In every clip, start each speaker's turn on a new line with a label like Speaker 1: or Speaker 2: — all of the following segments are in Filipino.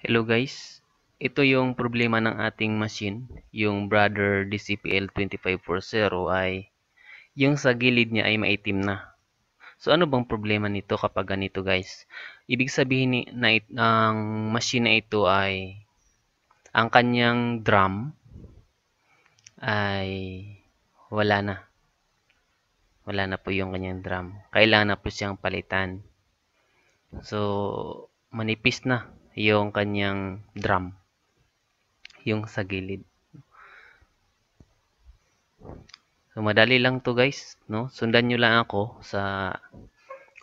Speaker 1: Hello guys, ito yung problema ng ating machine, yung Brother DCPL2540 ay yung sa gilid niya ay maitim na. So ano bang problema nito kapag ganito guys? Ibig sabihin na ang machine na ito ay ang kanyang drum ay wala na. Wala na po yung kanyang drum. Kailangan na po siyang palitan. So manipis na yung kanyang drum, yung sa gilid. So, madali lang to guys, no? Sundan nyo lang ako sa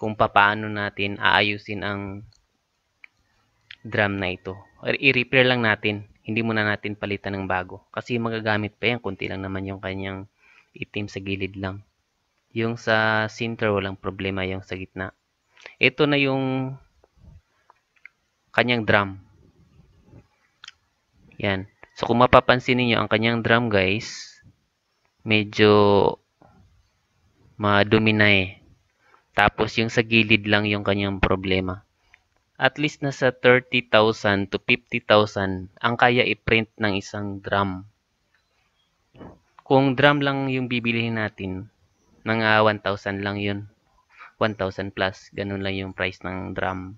Speaker 1: kung paano natin aayusin ang drum na ito. I-repair lang natin. Hindi muna natin palitan ng bago. Kasi magagamit pa yan. Kunti lang naman yung kanyang itim sa gilid lang. Yung sa center, walang problema yung sa gitna. Ito na yung kanyang drum. Yan. So, kung mapapansin niyo ang kanyang drum, guys, medyo madumi na eh. Tapos, yung sa gilid lang yung kanyang problema. At least nasa 30,000 to 50,000 ang kaya i-print ng isang drum. Kung drum lang yung bibilihin natin, mga ah, 1,000 lang yun. 1,000 plus, ganun lang yung price ng drum.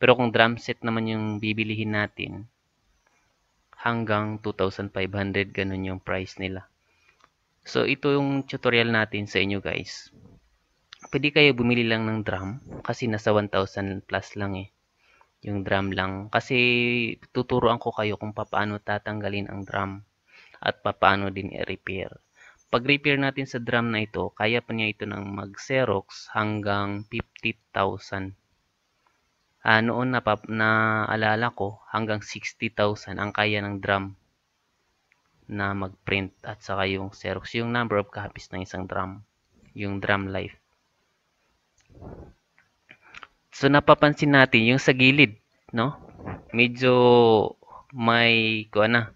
Speaker 1: Pero kung drum set naman yung bibilihin natin, hanggang 2,500 ganun yung price nila. So, ito yung tutorial natin sa inyo guys. Pwede kayo bumili lang ng drum kasi nasa 1,000 plus lang eh. Yung drum lang. Kasi tuturuan ko kayo kung paano tatanggalin ang drum at paano din i-repair. Pag repair natin sa drum na ito, kaya pa niya ito ng mag-Xerox hanggang 50,000 uh, noon na naalala ko hanggang 60,000 ang kaya ng drum na mag-print at saka yung Xerox, yung number of copies ng isang drum, yung drum life. So napapansin natin yung sa gilid, no? Medyo may ko na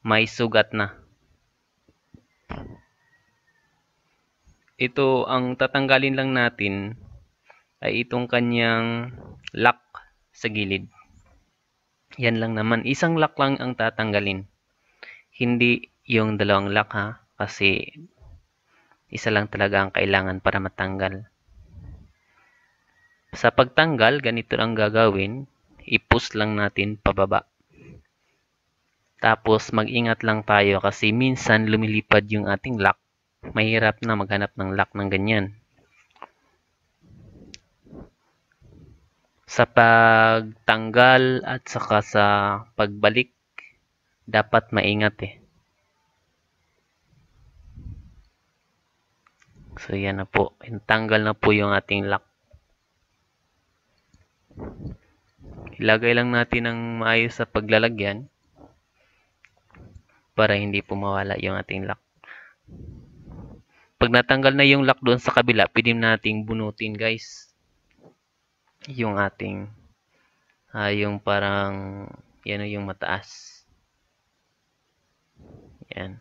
Speaker 1: may sugat na. Ito ang tatanggalin lang natin ay itong kanyang lock sa gilid. Yan lang naman. Isang lock lang ang tatanggalin. Hindi yung dalawang lock ha. Kasi isa lang talaga ang kailangan para matanggal. Sa pagtanggal, ganito ang gagawin. I-push lang natin pababa. Tapos mag-ingat lang tayo kasi minsan lumilipad yung ating lock. Mahirap na maghanap ng lock ng ganyan. Sa pagtanggal at saka sa pagbalik, dapat maingat eh. So, yan na po. Tanggal na po yung ating lock. Ilagay lang natin ng maayos sa paglalagyan para hindi pumawala yung ating lock. Pag natanggal na yung lock doon sa kabila, pwede nating bunutin guys yung ating uh, yung parang yan yung mataas. Yan.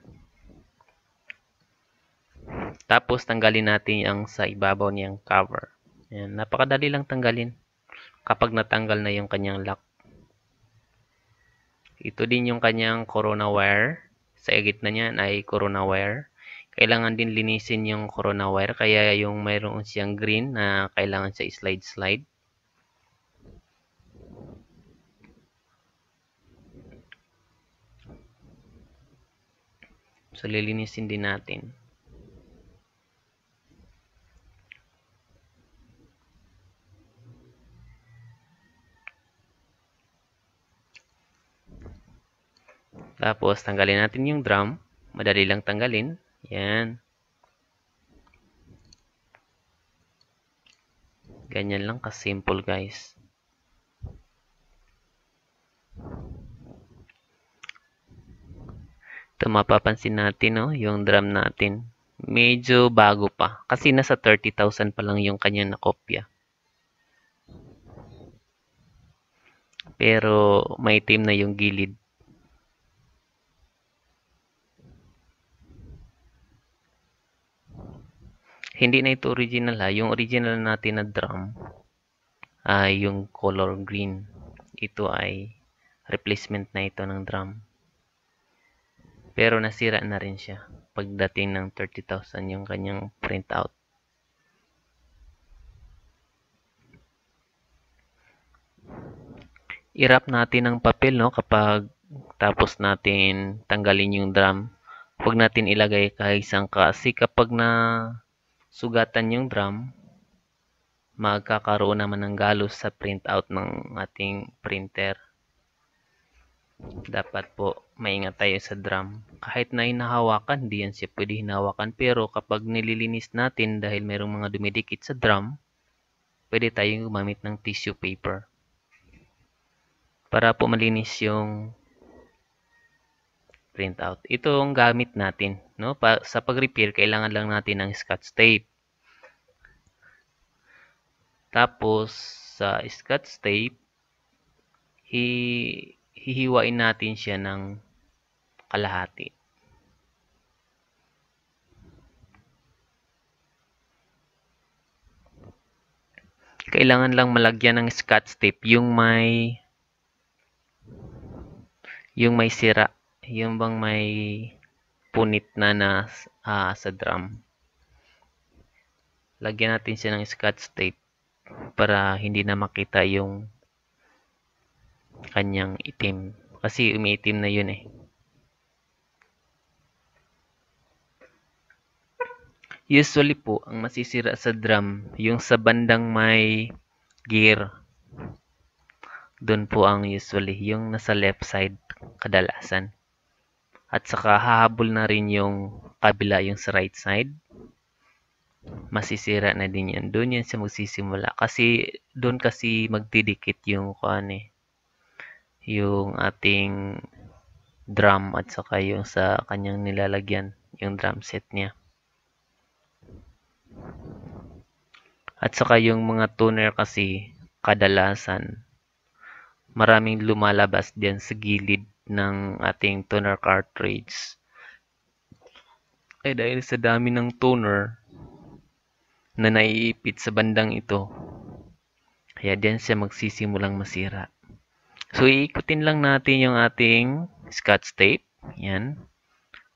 Speaker 1: Tapos tanggalin natin ang sa ibabaw niyang cover. Yan, napakadali lang tanggalin kapag natanggal na yung kanyang lock. Ito din yung kanyang corona wire. Sa gitna niyan ay corona wire. Kailangan din linisin yung corona wire kaya yung mayroon siyang green na kailangan sa slide slide. So, lilinisin din natin. Tapos, tanggalin natin yung drum. Madali lang tanggalin. Yan. Ganyan lang kasimple guys. Ito mapapansin natin no, yung drum natin. Medyo bago pa kasi nasa 30,000 pa lang yung kanya na kopya. Pero may team na yung gilid. Hindi na ito original ha. Yung original natin na drum ay yung color green. Ito ay replacement na ito ng drum. Pero nasira na rin siya pagdating ng 30,000 yung kanyang printout. i natin ang papel no kapag tapos natin tanggalin yung drum. Huwag natin ilagay kahit kaisang kasi kapag na sugatan yung drum, magkakaroon naman ng galos sa printout ng ating printer dapat po maingat tayo sa drum. Kahit na hinahawakan, di yan siya pwede hinawakan. Pero kapag nililinis natin dahil merong mga dumidikit sa drum, pwede tayong gumamit ng tissue paper. Para po malinis yung printout. Ito ang gamit natin. No? Pa sa pag-repair, kailangan lang natin ng scotch tape. Tapos, sa scotch tape, i hihiwain natin siya ng kalahati. Kailangan lang malagyan ng scotch tape yung may yung may sira, yung bang may punit na na uh, sa drum. Lagyan natin siya ng scotch tape para hindi na makita yung kanyang itim. Kasi umiitim na yun eh. Usually po, ang masisira sa drum, yung sa bandang may gear. Doon po ang usually, yung nasa left side kadalasan. At saka hahabol na rin yung kabila, yung sa right side masisira na din yan. Doon yan siya magsisimula. Kasi, doon kasi magdidikit yung kuan eh yung ating drum at saka yung sa kanyang nilalagyan, yung drum set niya. At saka yung mga tuner kasi kadalasan maraming lumalabas diyan sa gilid ng ating toner cartridge. Eh dahil sa dami ng toner na naiipit sa bandang ito, kaya diyan siya magsisimulang masira. So, iikutin lang natin yung ating scotch tape. Yan.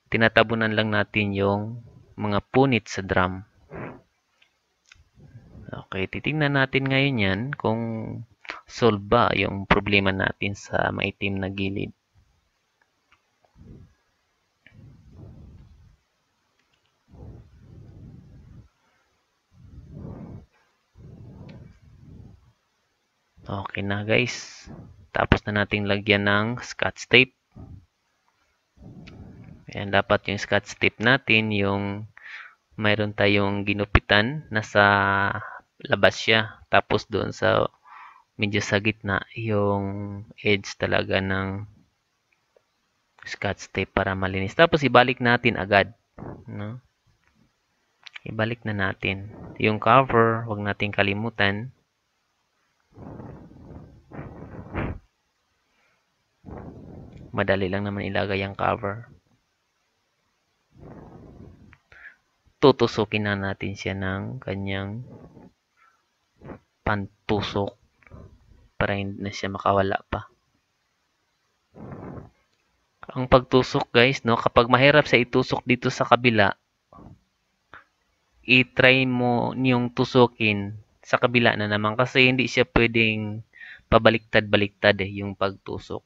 Speaker 1: Tinatabunan lang natin yung mga punit sa drum. Okay, titingnan natin ngayon yan kung solve ba yung problema natin sa maitim na gilid. Okay na guys. Tapos na natin lagyan ng scotch tape. Ayan, dapat yung scotch tape natin, yung mayroon tayong ginupitan, nasa labas siya. Tapos doon sa, medyo sa gitna, yung edge talaga ng scotch tape para malinis. Tapos ibalik natin agad. No? Ibalik na natin. Yung cover, wag nating kalimutan. Madali lang naman ilagay ang cover. Tutusukin na natin siya ng kanyang pantusok para hindi na siya makawala pa. Ang pagtusok guys, no, kapag mahirap sa itusok dito sa kabila, i-try mo niyong tusukin sa kabila na naman kasi hindi siya pwedeng pabaliktad-baliktad eh, yung pagtusok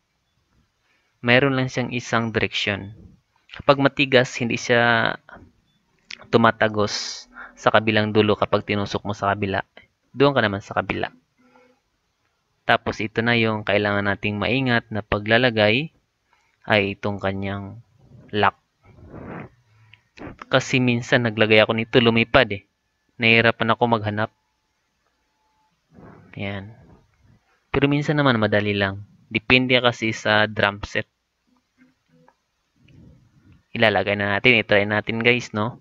Speaker 1: meron lang siyang isang direksyon. Kapag matigas, hindi siya tumatagos sa kabilang dulo kapag tinusok mo sa kabila. Doon ka naman sa kabila. Tapos ito na yung kailangan nating maingat na paglalagay ay itong kanyang lock. Kasi minsan naglagay ako nito lumipad eh. Nahihirapan ako maghanap. Yan. Pero minsan naman madali lang. Depende kasi sa drum set ilalagay na natin. I-try natin guys, no?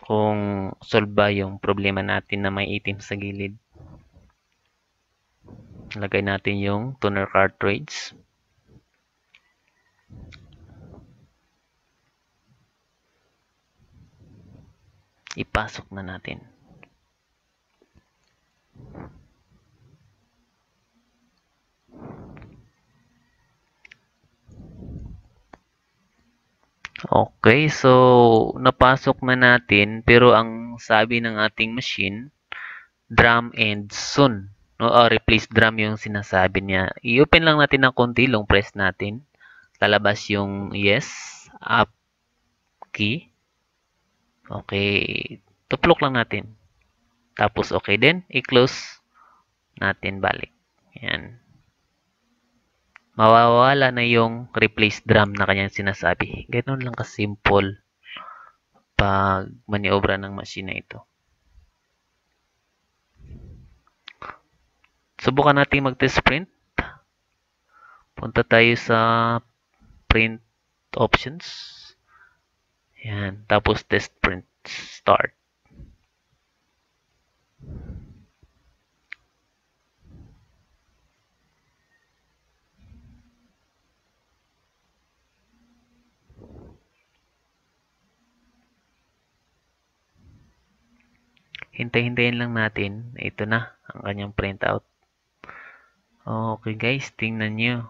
Speaker 1: Kung solve ba yung problema natin na may itim sa gilid. Lagay natin yung toner cartridge. Ipasok na natin. Okay, so napasok na natin pero ang sabi ng ating machine, drum and soon. No, uh, replace drum yung sinasabi niya. I-open lang natin ng konti, long press natin. Lalabas yung yes, up key. Okay, tuplok lang natin. Tapos okay din, i-close natin balik. Yan mawawala na yung replace drum na kanyang sinasabi. Ganoon lang kasimple pag maniobra ng machine na ito. Subukan natin mag-test print. Punta tayo sa print options. Yan. Tapos test print start. Hintay-hintayin lang natin. Ito na ang kanyang printout. Okay guys, tingnan nyo.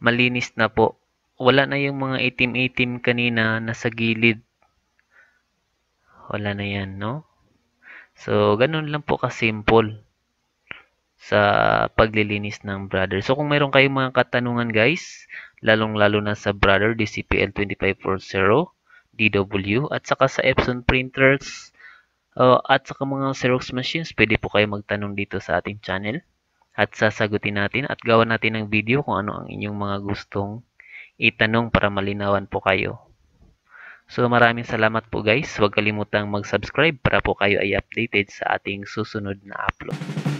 Speaker 1: Malinis na po. Wala na yung mga itim-itim kanina na sa gilid. Wala na yan, no? So, ganun lang po ka-simple sa paglilinis ng brother. So, kung mayroon kayong mga katanungan guys, lalong-lalo na sa brother DCPL2540, DW, at saka sa Epson printers, Uh, at sa mga Xerox machines, pwede po kayo magtanong dito sa ating channel at sasagutin natin at gawa natin ng video kung ano ang inyong mga gustong itanong para malinawan po kayo. So maraming salamat po guys. Huwag kalimutang mag-subscribe para po kayo ay updated sa ating susunod na upload.